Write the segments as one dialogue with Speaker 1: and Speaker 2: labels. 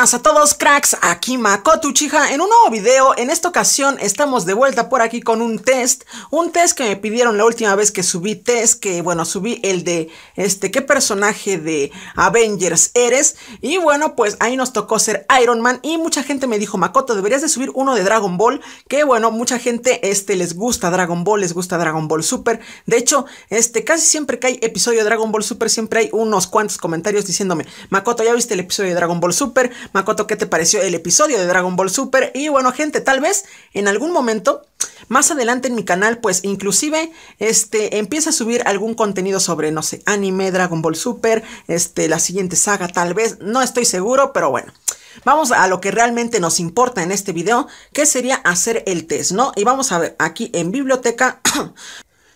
Speaker 1: a todos cracks, aquí Makoto Chija en un nuevo video, en esta ocasión estamos de vuelta por aquí con un test, un test que me pidieron la última vez que subí test, que bueno, subí el de este, qué personaje de Avengers eres, y bueno, pues ahí nos tocó ser Iron Man, y mucha gente me dijo, Makoto, deberías de subir uno de Dragon Ball, que bueno, mucha gente este, les gusta Dragon Ball, les gusta Dragon Ball Super, de hecho, este, casi siempre que hay episodio de Dragon Ball Super, siempre hay unos cuantos comentarios diciéndome, Makoto, ¿ya viste el episodio de Dragon Ball Super? Makoto, ¿qué te pareció el episodio de Dragon Ball Super? Y bueno, gente, tal vez en algún momento, más adelante en mi canal, pues inclusive, este, empieza a subir algún contenido sobre, no sé, anime, Dragon Ball Super, este, la siguiente saga, tal vez, no estoy seguro, pero bueno. Vamos a lo que realmente nos importa en este video, que sería hacer el test, ¿no? Y vamos a ver aquí en biblioteca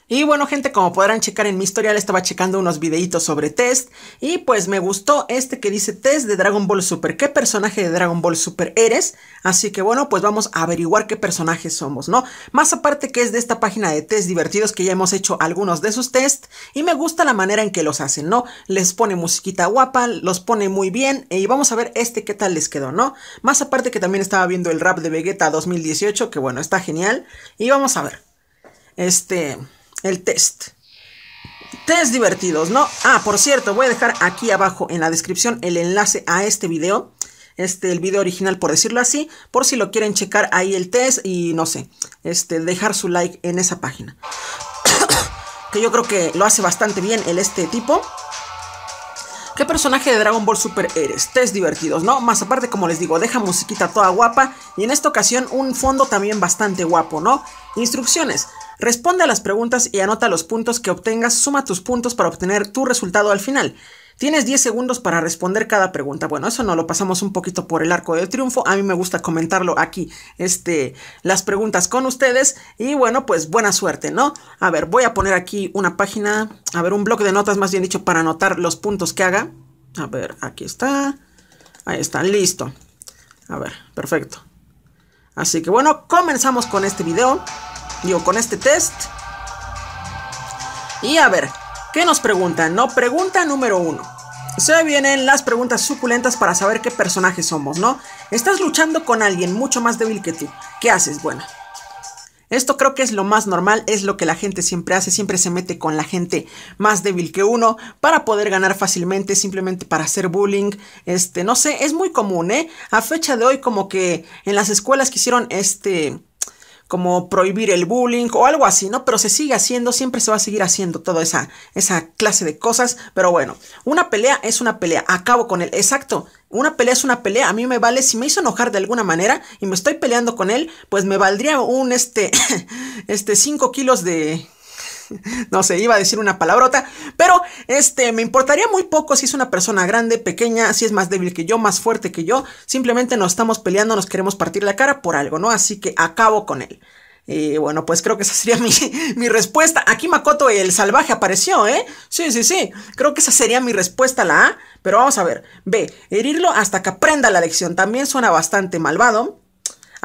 Speaker 1: Y bueno gente, como podrán checar en mi historial, estaba checando unos videitos sobre test y pues me gustó este que dice test de Dragon Ball Super, ¿qué personaje de Dragon Ball Super eres? Así que bueno, pues vamos a averiguar qué personajes somos, ¿no? Más aparte que es de esta página de test divertidos que ya hemos hecho algunos de sus test y me gusta la manera en que los hacen, ¿no? Les pone musiquita guapa, los pone muy bien y vamos a ver este qué tal les quedó, ¿no? Más aparte que también estaba viendo el rap de Vegeta 2018, que bueno, está genial y vamos a ver. Este el test. Test divertidos, ¿no? Ah, por cierto, voy a dejar aquí abajo en la descripción el enlace a este video. Este, el video original, por decirlo así. Por si lo quieren checar ahí el test y no sé, este, dejar su like en esa página. que yo creo que lo hace bastante bien el este tipo. ¿Qué personaje de Dragon Ball Super eres? Test divertidos, ¿no? Más aparte, como les digo, deja musiquita toda guapa y en esta ocasión un fondo también bastante guapo, ¿no? Instrucciones. Responde a las preguntas y anota los puntos que obtengas, suma tus puntos para obtener tu resultado al final. Tienes 10 segundos para responder cada pregunta. Bueno, eso no lo pasamos un poquito por el arco del triunfo. A mí me gusta comentarlo aquí, este, las preguntas con ustedes. Y bueno, pues buena suerte, ¿no? A ver, voy a poner aquí una página, a ver, un bloque de notas, más bien dicho, para anotar los puntos que haga. A ver, aquí está. Ahí está, listo. A ver, perfecto. Así que bueno, comenzamos con este video digo, con este test. Y a ver, ¿qué nos preguntan? No, pregunta número uno. Se vienen las preguntas suculentas para saber qué personaje somos, ¿no? Estás luchando con alguien mucho más débil que tú. ¿Qué haces? Bueno, esto creo que es lo más normal, es lo que la gente siempre hace, siempre se mete con la gente más débil que uno para poder ganar fácilmente, simplemente para hacer bullying, este, no sé, es muy común, ¿eh? A fecha de hoy como que en las escuelas que hicieron este como prohibir el bullying o algo así, ¿no? Pero se sigue haciendo, siempre se va a seguir haciendo toda esa, esa clase de cosas, pero bueno, una pelea es una pelea, acabo con él, exacto, una pelea es una pelea, a mí me vale, si me hizo enojar de alguna manera y me estoy peleando con él, pues me valdría un, este, este, 5 kilos de, no sé, iba a decir una palabrota, pero este, me importaría muy poco si es una persona grande, pequeña, si es más débil que yo, más fuerte que yo, simplemente nos estamos peleando, nos queremos partir la cara por algo, ¿no? Así que acabo con él. Y bueno, pues creo que esa sería mi, mi, respuesta. Aquí Makoto el salvaje apareció, ¿eh? Sí, sí, sí. Creo que esa sería mi respuesta la A. Pero vamos a ver. B. Herirlo hasta que aprenda la lección. También suena bastante malvado.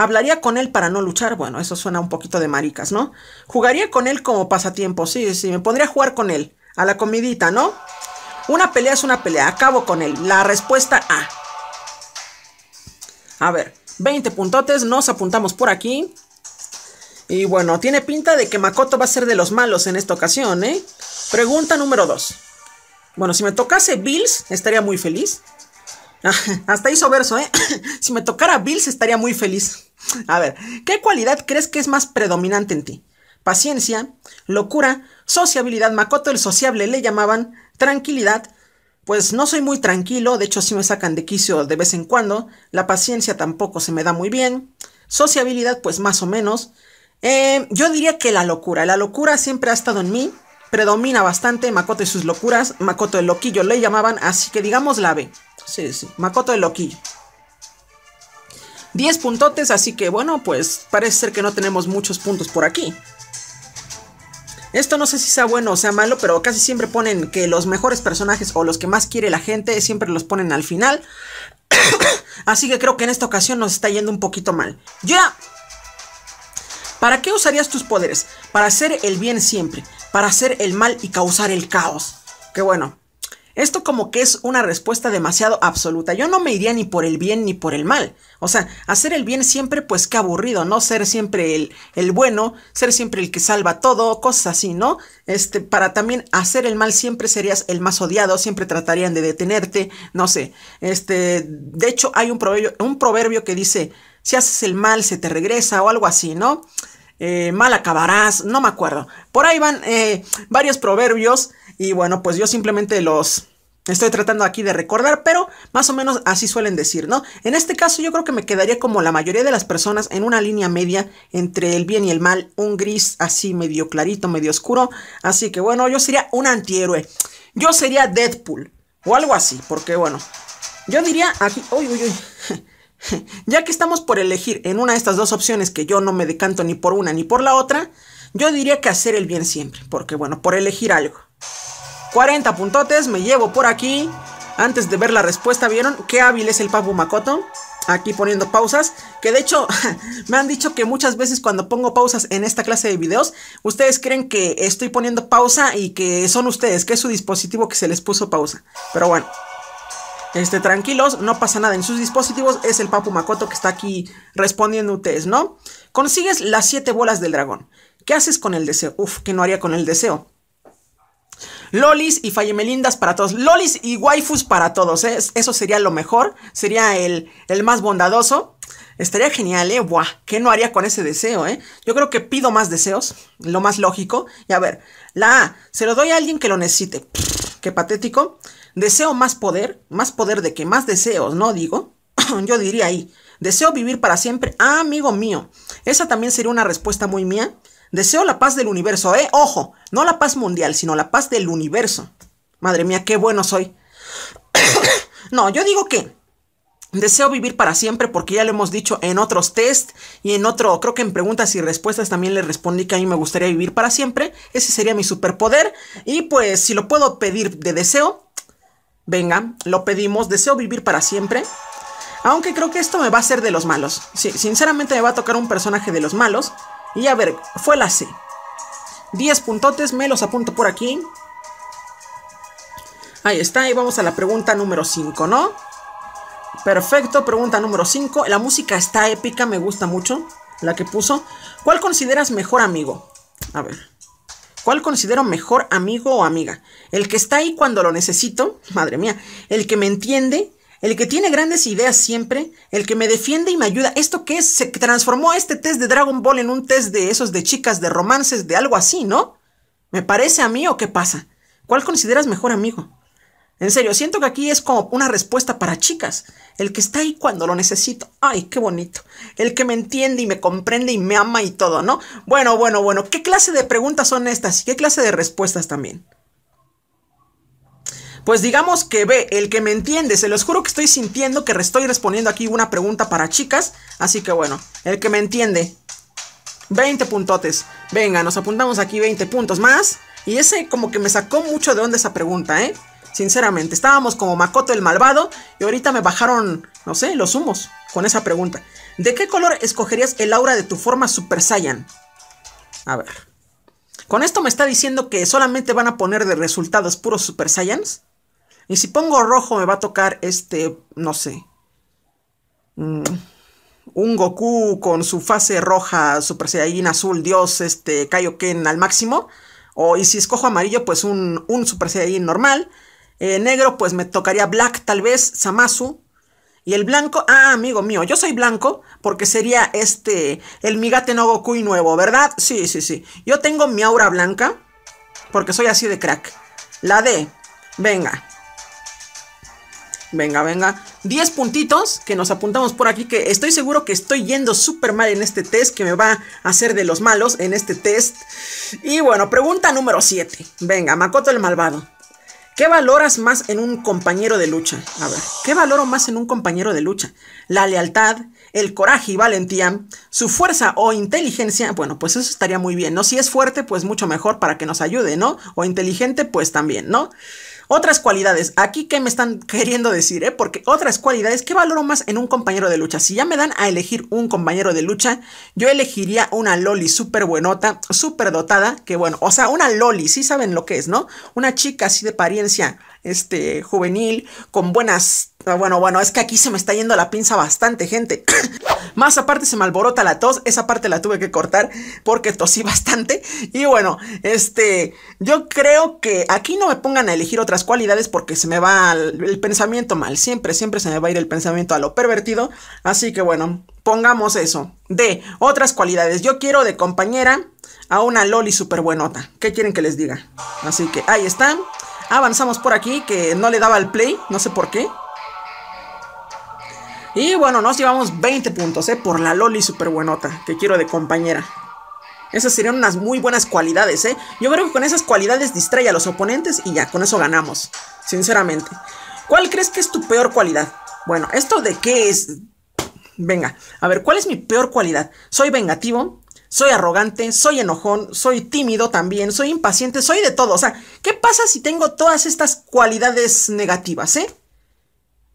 Speaker 1: Hablaría con él para no luchar. Bueno, eso suena un poquito de maricas, ¿no? Jugaría con él como pasatiempo. Sí, sí, me pondría a jugar con él. A la comidita, ¿no? Una pelea es una pelea. Acabo con él. La respuesta A. A ver, 20 puntotes. Nos apuntamos por aquí. Y bueno, tiene pinta de que Makoto va a ser de los malos en esta ocasión, ¿eh? Pregunta número 2. Bueno, si me tocase Bills, estaría muy feliz. Hasta hizo verso, ¿eh? si me tocara Bills estaría muy feliz. A ver, ¿qué cualidad crees que es más predominante en ti? Paciencia, locura, sociabilidad, Makoto el sociable le llamaban, tranquilidad. Pues no soy muy tranquilo, de hecho sí me sacan de quicio de vez en cuando, la paciencia tampoco se me da muy bien, sociabilidad pues más o menos. Eh, yo diría que la locura, la locura siempre ha estado en mí, predomina bastante Makoto y sus locuras, Makoto el loquillo le llamaban, así que digamos la B. Sí, sí. Makoto de loquillo. 10 puntotes, así que bueno, pues parece ser que no tenemos muchos puntos por aquí. Esto no sé si sea bueno o sea malo, pero casi siempre ponen que los mejores personajes o los que más quiere la gente siempre los ponen al final. así que creo que en esta ocasión nos está yendo un poquito mal. ¡Ya! ¿Para qué usarías tus poderes? Para hacer el bien siempre, para hacer el mal y causar el caos. Que bueno, esto como que es una respuesta demasiado absoluta. Yo no me iría ni por el bien ni por el mal. O sea, hacer el bien siempre, pues qué aburrido, ¿no? Ser siempre el, el bueno, ser siempre el que salva todo, cosas así, ¿no? Este, para también hacer el mal siempre serías el más odiado, siempre tratarían de detenerte, no sé. Este, de hecho hay un un proverbio que dice, si haces el mal se te regresa o algo así, ¿no? Eh, mal acabarás, no me acuerdo. Por ahí van eh, varios proverbios y bueno, pues yo simplemente los estoy tratando aquí de recordar, pero más o menos así suelen decir, ¿no? En este caso yo creo que me quedaría como la mayoría de las personas en una línea media entre el bien y el mal, un gris así medio clarito, medio oscuro, así que bueno, yo sería un antihéroe, yo sería Deadpool o algo así, porque bueno, yo diría aquí, uy, uy, uy. ya que estamos por elegir en una de estas dos opciones que yo no me decanto ni por una ni por la otra, yo diría que hacer el bien siempre, porque bueno, por elegir algo. 40 puntotes, me llevo por aquí. Antes de ver la respuesta, ¿vieron qué hábil es el Papu Makoto? Aquí poniendo pausas, que de hecho me han dicho que muchas veces cuando pongo pausas en esta clase de videos, ustedes creen que estoy poniendo pausa y que son ustedes, que es su dispositivo que se les puso pausa. Pero bueno, Esté tranquilos, no pasa nada en sus dispositivos, es el Papu Makoto que está aquí respondiendo ustedes, ¿no? Consigues las siete bolas del dragón. ¿Qué haces con el deseo? Uf, ¿qué no haría con el deseo? Lolis y fallemelindas para todos. Lolis y waifus para todos, ¿eh? Eso sería lo mejor, sería el, el más bondadoso. Estaría genial, ¿eh? Buah, ¿qué no haría con ese deseo, eh? Yo creo que pido más deseos, lo más lógico. Y a ver, la A, se lo doy a alguien que lo necesite qué patético. Deseo más poder, más poder de que más deseos, ¿no? Digo, yo diría ahí, deseo vivir para siempre, ah, amigo mío. Esa también sería una respuesta muy mía. Deseo la paz del universo, eh, ojo, no la paz mundial, sino la paz del universo. Madre mía, qué bueno soy. no, yo digo que Deseo vivir para siempre porque ya lo hemos dicho en otros test y en otro, creo que en preguntas y respuestas también le respondí que a mí me gustaría vivir para siempre. Ese sería mi superpoder. Y pues si lo puedo pedir de deseo, venga, lo pedimos. Deseo vivir para siempre. Aunque creo que esto me va a ser de los malos. Sí, sinceramente me va a tocar un personaje de los malos. Y a ver, fue la C. 10 puntotes, me los apunto por aquí. Ahí está, y vamos a la pregunta número 5, ¿no? Perfecto, pregunta número 5. La música está épica, me gusta mucho. La que puso. ¿Cuál consideras mejor amigo? A ver. ¿Cuál considero mejor amigo o amiga? El que está ahí cuando lo necesito, madre mía. El que me entiende, el que tiene grandes ideas siempre, el que me defiende y me ayuda. ¿Esto qué es? Se transformó este test de Dragon Ball en un test de esos de chicas, de romances, de algo así, ¿no? ¿Me parece a mí o qué pasa? ¿Cuál consideras mejor amigo? En serio, siento que aquí es como una respuesta para chicas. El que está ahí cuando lo necesito. Ay, qué bonito. El que me entiende y me comprende y me ama y todo, ¿no? Bueno, bueno, bueno. ¿Qué clase de preguntas son estas y qué clase de respuestas también? Pues digamos que ve, el que me entiende, se los juro que estoy sintiendo que estoy respondiendo aquí una pregunta para chicas. Así que bueno, el que me entiende. 20 puntotes. Venga, nos apuntamos aquí 20 puntos más. Y ese como que me sacó mucho de onda esa pregunta, ¿eh? Sinceramente, estábamos como Makoto el malvado y ahorita me bajaron, no sé, los humos con esa pregunta. ¿De qué color escogerías el aura de tu forma Super Saiyan? A ver. Con esto me está diciendo que solamente van a poner de resultados puros Super Saiyans. Y si pongo rojo me va a tocar este, no sé. Mm, un Goku con su fase roja, Super Saiyan azul, Dios, este, Kaioken al máximo. O y si escojo amarillo, pues un, un Super Saiyan normal. Eh, negro, pues me tocaría Black, tal vez, Samasu. Y el blanco, ah, amigo mío, yo soy blanco porque sería este, el Migate no Goku y nuevo, ¿verdad? Sí, sí, sí. Yo tengo mi aura blanca porque soy así de crack. La D, venga. Venga, venga. 10 puntitos que nos apuntamos por aquí. Que estoy seguro que estoy yendo súper mal en este test. Que me va a hacer de los malos en este test. Y bueno, pregunta número 7. Venga, Makoto el malvado. ¿Qué valoras más en un compañero de lucha? A ver, ¿qué valoro más en un compañero de lucha? La lealtad, el coraje y valentía, su fuerza o inteligencia, bueno, pues eso estaría muy bien, ¿no? Si es fuerte, pues mucho mejor para que nos ayude, ¿no? O inteligente, pues también, ¿no? Otras cualidades, aquí que me están queriendo decir, ¿eh? Porque otras cualidades, ¿qué valoro más en un compañero de lucha? Si ya me dan a elegir un compañero de lucha, yo elegiría una Loli súper buenota, súper dotada, que bueno, o sea, una Loli, si saben lo que es, ¿no? Una chica así de apariencia, este, juvenil, con buenas Ah, bueno, bueno, es que aquí se me está yendo la pinza bastante, gente. Más aparte se me alborota la tos, esa parte la tuve que cortar porque tosí bastante. Y bueno, este, yo creo que aquí no me pongan a elegir otras cualidades porque se me va el pensamiento mal. Siempre, siempre se me va a ir el pensamiento a lo pervertido. Así que bueno, pongamos eso. De otras cualidades. Yo quiero de compañera a una Loli super buenota. ¿Qué quieren que les diga? Así que ahí está. Avanzamos por aquí, que no le daba el play, no sé por qué. Y bueno, nos llevamos 20 puntos, ¿eh? Por la Loli super buenota que quiero de compañera. Esas serían unas muy buenas cualidades, ¿eh? Yo creo que con esas cualidades distrae a los oponentes y ya, con eso ganamos. Sinceramente. ¿Cuál crees que es tu peor cualidad? Bueno, ¿esto de qué es? Venga, a ver, ¿cuál es mi peor cualidad? Soy vengativo, soy arrogante, soy enojón, soy tímido también, soy impaciente, soy de todo. O sea, ¿qué pasa si tengo todas estas cualidades negativas, eh?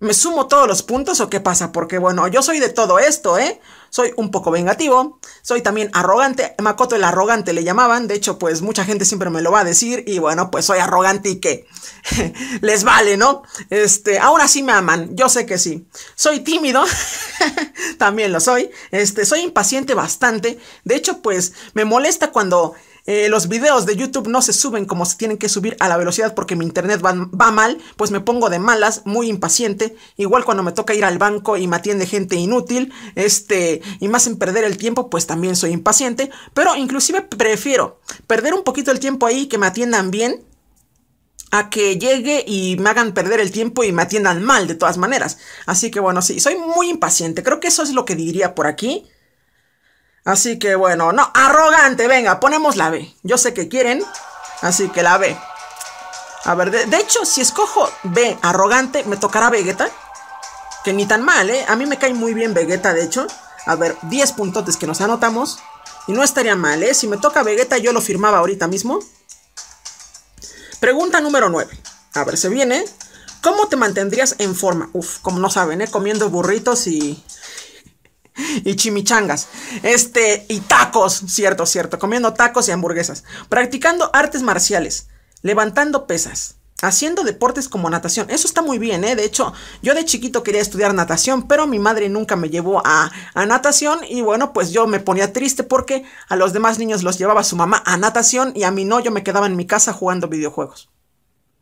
Speaker 1: ¿Me sumo todos los puntos o qué pasa? Porque bueno, yo soy de todo esto, ¿eh? Soy un poco vengativo, soy también arrogante, Makoto el arrogante le llamaban, de hecho pues mucha gente siempre me lo va a decir y bueno, pues soy arrogante y que les vale, ¿no? Este, ahora sí me aman, yo sé que sí. Soy tímido, también lo soy, este, soy impaciente bastante, de hecho pues me molesta cuando eh, los videos de YouTube no se suben como se tienen que subir a la velocidad porque mi internet va, mal, pues me pongo de malas, muy impaciente, igual cuando me toca ir al banco y me atiende gente inútil, este, y más en perder el tiempo, pues también soy impaciente, pero inclusive prefiero perder un poquito el tiempo ahí que me atiendan bien a que llegue y me hagan perder el tiempo y me atiendan mal de todas maneras. Así que bueno, sí, soy muy impaciente. Creo que eso es lo que diría por aquí. Así que bueno, no, arrogante, venga, ponemos la B. Yo sé que quieren, así que la B. A ver, de, hecho, si escojo B, arrogante, me tocará Vegeta. Que ni tan mal, ¿eh? A mí me cae muy bien Vegeta, de hecho. A ver, 10 puntotes que nos anotamos. Y no estaría mal, ¿eh? Si me toca Vegeta, yo lo firmaba ahorita mismo. Pregunta número 9. A ver, se viene. ¿Cómo te mantendrías en forma? Uf, como no saben, ¿eh? Comiendo burritos y y chimichangas. Este, y tacos, cierto, cierto, comiendo tacos y hamburguesas, practicando artes marciales, levantando pesas, haciendo deportes como natación. Eso está muy bien, ¿eh? De hecho, yo de chiquito quería estudiar natación, pero mi madre nunca me llevó a, a, natación y bueno, pues yo me ponía triste porque a los demás niños los llevaba su mamá a natación y a mí no, yo me quedaba en mi casa jugando videojuegos.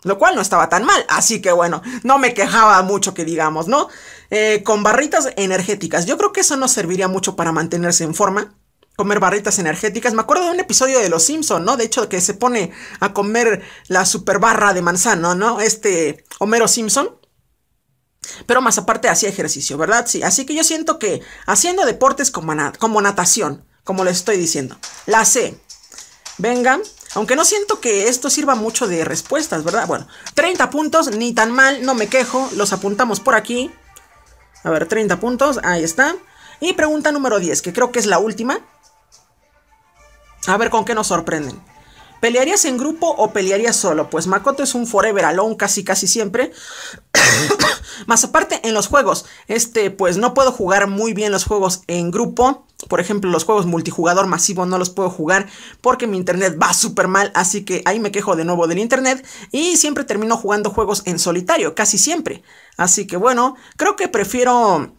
Speaker 1: Lo cual no estaba tan mal, así que bueno, no me quejaba mucho que digamos, ¿no? Eh, con barritas energéticas, yo creo que eso nos serviría mucho para mantenerse en forma, comer barritas energéticas. Me acuerdo de un episodio de Los Simpson, ¿no? De hecho, que se pone a comer la super barra de manzana, ¿no? Este Homero Simpson. Pero más aparte hacía ejercicio, ¿verdad? Sí, así que yo siento que haciendo deportes como, como natación, como les estoy diciendo, la C. Venga, aunque no siento que esto sirva mucho de respuestas, ¿verdad? Bueno, 30 puntos, ni tan mal, no me quejo. Los apuntamos por aquí. A ver, 30 puntos, ahí está. Y pregunta número 10, que creo que es la última. A ver con qué nos sorprenden. ¿Pelearías en grupo o pelearías solo? Pues Makoto es un forever alone casi casi siempre. Más aparte en los juegos, este pues no puedo jugar muy bien los juegos en grupo por ejemplo, los juegos multijugador masivo no los puedo jugar porque mi internet va súper mal, así que ahí me quejo de nuevo del internet y siempre termino jugando juegos en solitario, casi siempre. Así que bueno, creo que prefiero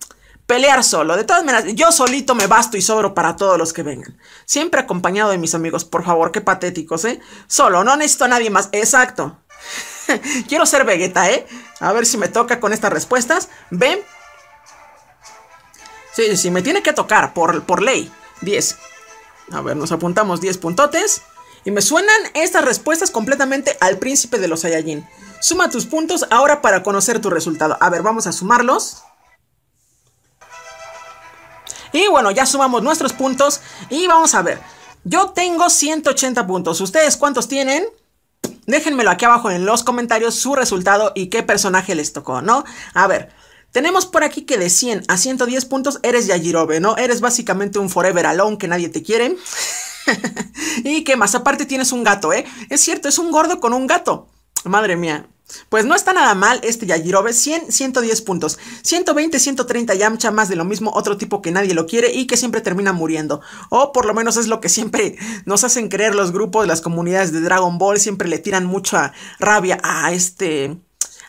Speaker 1: pelear solo. De todas maneras, yo solito me basto y sobro para todos los que vengan. Siempre acompañado de mis amigos, por favor, qué patéticos, ¿eh? Solo, no necesito a nadie más. Exacto. Quiero ser Vegeta, ¿eh? A ver si me toca con estas respuestas. Ven, Sí, sí, me tiene que tocar por, por ley. 10. A ver, nos apuntamos 10 puntotes. Y me suenan estas respuestas completamente al príncipe de los Saiyajin. Suma tus puntos ahora para conocer tu resultado. A ver, vamos a sumarlos. Y bueno, ya sumamos nuestros puntos y vamos a ver. Yo tengo 180 puntos. ¿Ustedes cuántos tienen? Déjenmelo aquí abajo en los comentarios su resultado y qué personaje les tocó, ¿no? A ver, tenemos por aquí que de 100 a 110 puntos eres Yajirobe, ¿no? Eres básicamente un forever alone que nadie te quiere. y que más aparte tienes un gato, ¿eh? Es cierto, es un gordo con un gato. Madre mía. Pues no está nada mal este Yajirobe, 100, 110 puntos, 120, 130 Yamcha, más de lo mismo, otro tipo que nadie lo quiere y que siempre termina muriendo. O por lo menos es lo que siempre nos hacen creer los grupos, las comunidades de Dragon Ball, siempre le tiran mucha rabia a este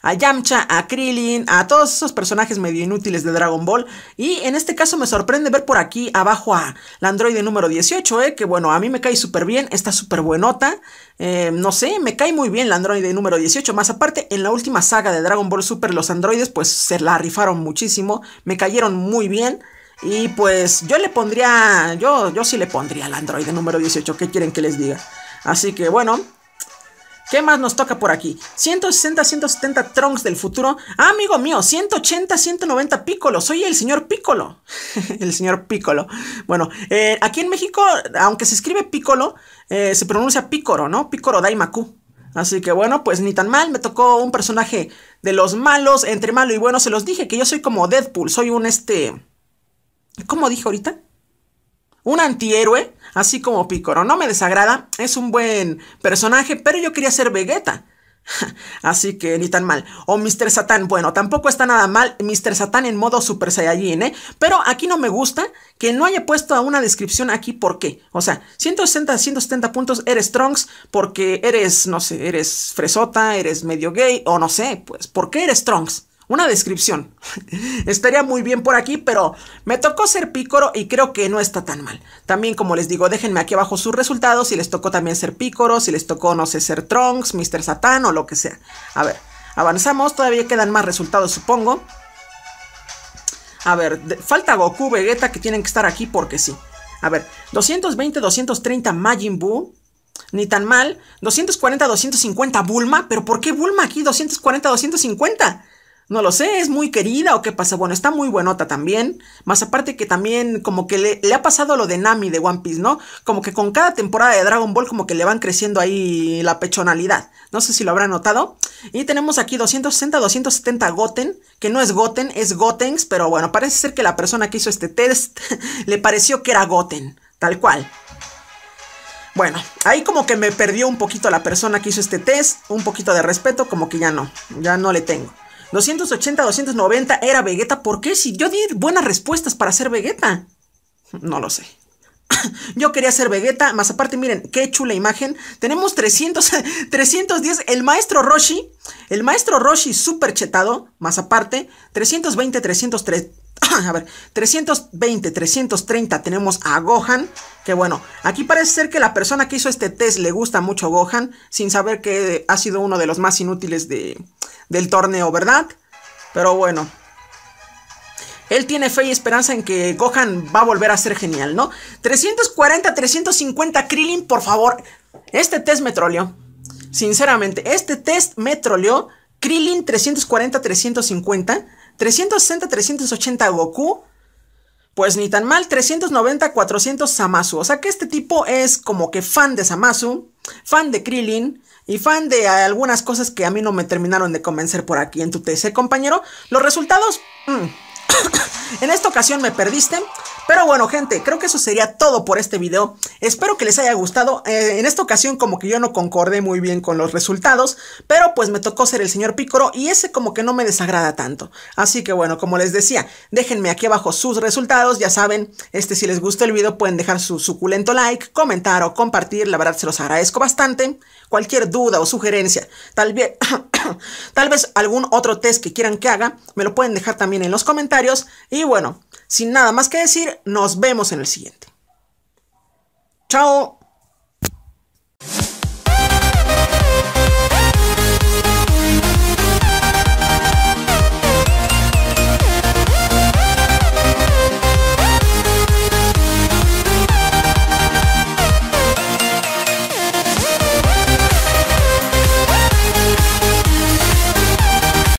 Speaker 1: a Yamcha, a Krillin, a todos esos personajes medio inútiles de Dragon Ball. Y en este caso me sorprende ver por aquí abajo a la androide número 18, eh, que bueno, a mí me cae súper bien, está súper buenota. Eh, no sé, me cae muy bien la androide número 18. Más aparte, en la última saga de Dragon Ball Super, los androides pues se la rifaron muchísimo, me cayeron muy bien. Y pues yo le pondría, yo, yo sí le pondría al androide número 18, ¿qué quieren que les diga? Así que bueno, ¿Qué más nos toca por aquí? 160, 170 Trunks del futuro. Ah, amigo mío, 180, 190 Piccolo. Soy el señor Piccolo. el señor Piccolo. Bueno, eh, aquí en México, aunque se escribe Piccolo, eh, se pronuncia Pícoro, ¿no? Pícoro Daimaku. Así que bueno, pues ni tan mal, me tocó un personaje de los malos, entre malo y bueno, se los dije que yo soy como Deadpool, soy un este... ¿Cómo dije ahorita? un antihéroe, así como Picoro. No me desagrada, es un buen personaje, pero yo quería ser Vegeta. Así que ni tan mal. O Mr. Satan, bueno, tampoco está nada mal Mr. Satan en modo Super Saiyajin, ¿eh? Pero aquí no me gusta que no haya puesto a una descripción aquí por qué. O sea, 160, 170 puntos eres Strongs porque eres, no sé, eres fresota, eres medio gay o no sé, pues, ¿por qué eres Strongs? Una descripción. Estaría muy bien por aquí, pero me tocó ser pícoro y creo que no está tan mal. También, como les digo, déjenme aquí abajo sus resultados, si les tocó también ser pícoro, si les tocó, no sé, ser Trunks, Mr. Satán o lo que sea. A ver, avanzamos, todavía quedan más resultados, supongo. A ver, falta Goku, Vegeta, que tienen que estar aquí porque sí. A ver, 220, 230 Majin Buu. Ni tan mal. 240, 250 Bulma. ¿Pero por qué Bulma aquí? 240, 250. No lo sé, es muy querida o qué pasa. Bueno, está muy buenota también. Más aparte que también como que le, ha pasado lo de Nami de One Piece, ¿no? Como que con cada temporada de Dragon Ball como que le van creciendo ahí la pechonalidad. No sé si lo habrán notado. Y tenemos aquí 260, 270 Goten, que no es Goten, es Gotens, pero bueno, parece ser que la persona que hizo este test le pareció que era Goten, tal cual. Bueno, ahí como que me perdió un poquito la persona que hizo este test, un poquito de respeto, como que ya no, ya no le tengo. 280, 290 era Vegeta. ¿Por qué? Si yo di buenas respuestas para ser Vegeta. No lo sé. Yo quería ser Vegeta, más aparte, miren, qué chula imagen. Tenemos 300, 310, el maestro Roshi, el maestro Roshi super chetado, más aparte, 320, 303, a ver, 320, 330 tenemos a Gohan. Que bueno, aquí parece ser que la persona que hizo este test le gusta mucho Gohan, sin saber que ha sido uno de los más inútiles de, del torneo, ¿verdad? Pero bueno. Él tiene fe y esperanza en que Gohan va a volver a ser genial, ¿no? 340, 350 Krillin, por favor. Este test me troleó. Sinceramente, este test me troleó. Krillin 340, 350. 360-380 Goku. Pues ni tan mal, 390-400 Samasu. O sea que este tipo es como que fan de Samasu, fan de Krillin y fan de algunas cosas que a mí no me terminaron de convencer por aquí en tu TC, compañero. Los resultados... Mm, en esta ocasión me perdiste. Pero bueno, gente, creo que eso sería todo por este video. Espero que les haya gustado. Eh, en esta ocasión como que yo no concordé muy bien con los resultados, pero pues me tocó ser el señor Pícoro y ese como que no me desagrada tanto. Así que bueno, como les decía, déjenme aquí abajo sus resultados. Ya saben, este si les gustó el video pueden dejar su suculento like, comentar o compartir. La verdad se los agradezco bastante. Cualquier duda o sugerencia, tal vez, tal vez algún otro test que quieran que haga, me lo pueden dejar también en los comentarios. Y bueno, sin nada más que decir, nos vemos en el siguiente. Chao.